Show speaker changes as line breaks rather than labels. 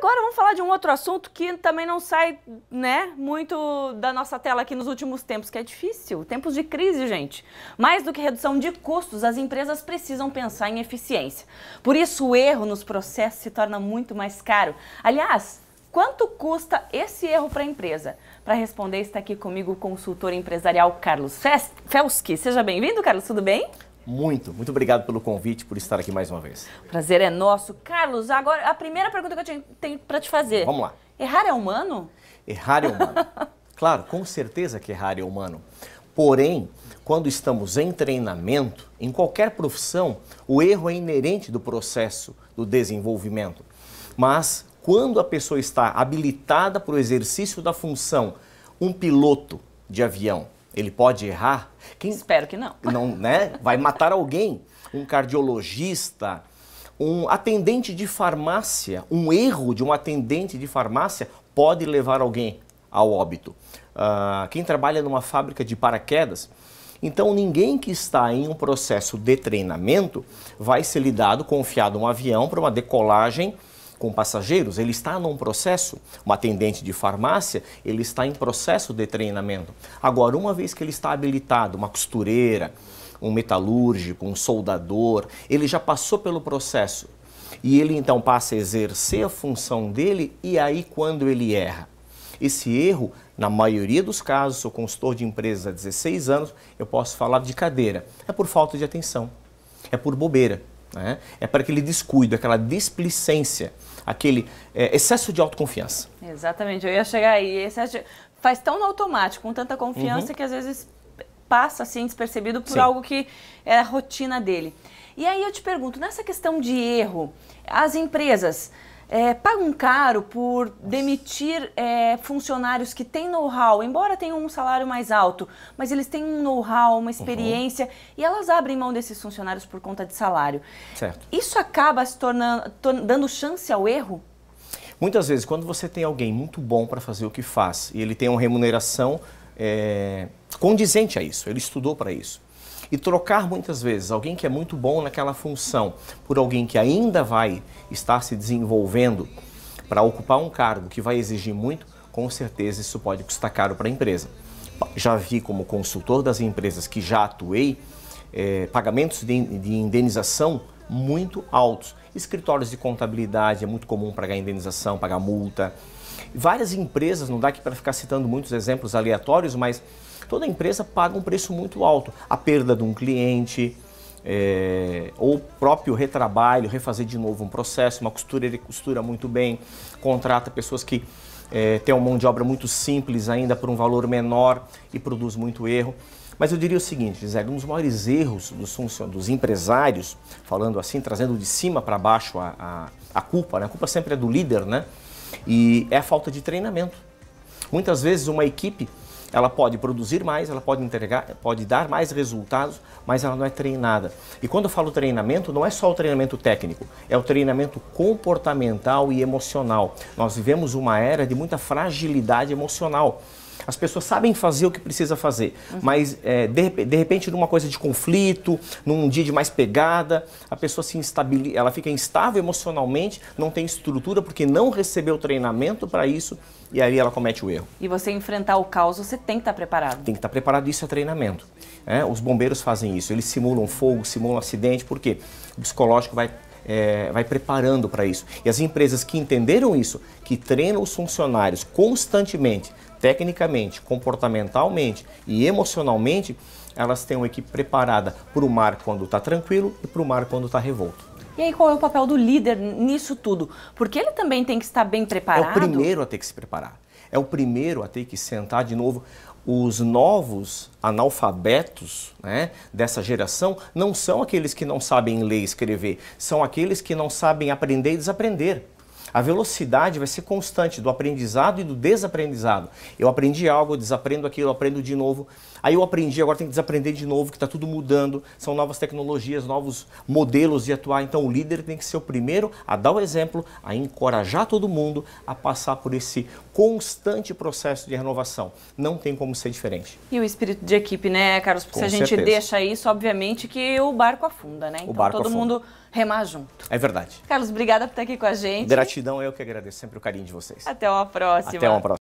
agora vamos falar de um outro assunto que também não sai, né, muito da nossa tela aqui nos últimos tempos, que é difícil. Tempos de crise, gente. Mais do que redução de custos, as empresas precisam pensar em eficiência. Por isso, o erro nos processos se torna muito mais caro. Aliás, quanto custa esse erro para a empresa? Para responder, está aqui comigo o consultor empresarial Carlos Felski. Seja bem-vindo, Carlos, tudo bem?
muito, muito obrigado pelo convite, por estar aqui mais uma vez.
Prazer é nosso. Carlos, agora a primeira pergunta que eu tenho, para te fazer. Vamos lá. Errar é humano?
Errar é humano. claro, com certeza que errar é humano. Porém, quando estamos em treinamento, em qualquer profissão, o erro é inerente do processo do desenvolvimento. Mas quando a pessoa está habilitada para o exercício da função um piloto de avião, ele pode errar?
Quem... Espero que não.
Não, né? Vai matar alguém. Um cardiologista, um atendente de farmácia, um erro de um atendente de farmácia pode levar alguém ao óbito. Uh, quem trabalha numa fábrica de paraquedas. Então, ninguém que está em um processo de treinamento vai ser lidado, confiado um avião para uma decolagem com passageiros, ele está num processo, um atendente de farmácia, ele está em processo de treinamento. Agora, uma vez que ele está habilitado, uma costureira, um metalúrgico, um soldador, ele já passou pelo processo e ele então passa a exercer a função dele e aí quando ele erra. Esse erro, na maioria dos casos, sou consultor de empresas há 16 anos, eu posso falar de cadeira. É por falta de atenção, é por bobeira. Né? É para aquele descuido, aquela displicência, aquele é, excesso de autoconfiança.
Exatamente, eu ia chegar aí. De... Faz tão automático, com tanta confiança, uhum. que às vezes passa assim despercebido por Sim. algo que é a rotina dele. E aí eu te pergunto, nessa questão de erro, as empresas é, pagam caro por Nossa. demitir é, funcionários que têm know-how, embora tenham um salário mais alto, mas eles têm um know-how, uma uhum. experiência, uhum. e elas abrem mão desses funcionários por conta de salário. Certo. Isso acaba se tornando, dando chance ao erro?
Muitas vezes, quando você tem alguém muito bom para fazer o que faz e ele tem uma remuneração é, condizente a isso, ele estudou para isso, e trocar muitas vezes alguém que é muito bom naquela função por alguém que ainda vai estar se desenvolvendo para ocupar um cargo que vai exigir muito, com certeza isso pode custar caro para a empresa. Já vi como consultor das empresas que já atuei é, pagamentos de, de indenização muito altos. Escritórios de contabilidade é muito comum pagar indenização, pagar multa. Várias empresas, não dá aqui para ficar citando muitos exemplos aleatórios, mas toda empresa paga um preço muito alto. A perda de um cliente, é, ou próprio retrabalho, refazer de novo um processo, uma costureira ele costura muito bem, contrata pessoas que é, têm uma mão de obra muito simples ainda por um valor menor e produz muito erro. Mas eu diria o seguinte, Gisele, um dos maiores erros dos, dos empresários, falando assim, trazendo de cima para baixo a, a, a culpa, né? a culpa sempre é do líder, né? E é a falta de treinamento. Muitas vezes uma equipe ela pode produzir mais, ela pode entregar, pode dar mais resultados, mas ela não é treinada. E quando eu falo treinamento, não é só o treinamento técnico, é o treinamento comportamental e emocional. Nós vivemos uma era de muita fragilidade emocional. As pessoas sabem fazer o que precisa fazer, uhum. mas é, de, de repente numa coisa de conflito, num dia de mais pegada, a pessoa se instabiliza, ela fica instável emocionalmente, não tem estrutura porque não recebeu treinamento para isso e aí ela comete o erro.
E você enfrentar o caos, você tem que estar tá preparado.
Tem que estar tá preparado, isso é treinamento. É? Os bombeiros fazem isso, eles simulam fogo, simulam acidente, porque o psicológico vai é, vai preparando para isso. E as empresas que entenderam isso, que treinam os funcionários constantemente tecnicamente, comportamentalmente e emocionalmente, elas têm uma equipe preparada para o mar quando está tranquilo e para o mar quando está revolto.
E aí, qual é o papel do líder nisso tudo? Porque ele também tem que estar bem preparado. É o primeiro
a ter que se preparar. É o primeiro a ter que sentar de novo. Os novos analfabetos né, dessa geração não são aqueles que não sabem ler e escrever, são aqueles que não sabem aprender e desaprender. A velocidade vai ser constante do aprendizado e do desaprendizado. Eu aprendi algo, eu desaprendo aquilo, eu aprendo de novo. Aí eu aprendi, agora tem que desaprender de novo, que está tudo mudando, são novas tecnologias, novos modelos de atuar. Então o líder tem que ser o primeiro a dar o exemplo, a encorajar todo mundo a passar por esse constante processo de renovação. Não tem como ser diferente.
E o espírito de equipe, né, Carlos? Porque Com se a gente certeza. deixa isso, obviamente que o barco afunda, né? Então todo afunda. mundo remar junto. É verdade. Carlos, obrigada por estar aqui com a gente.
Gratidão, eu que agradeço sempre o carinho de vocês.
Até uma próxima. Até uma
próxima.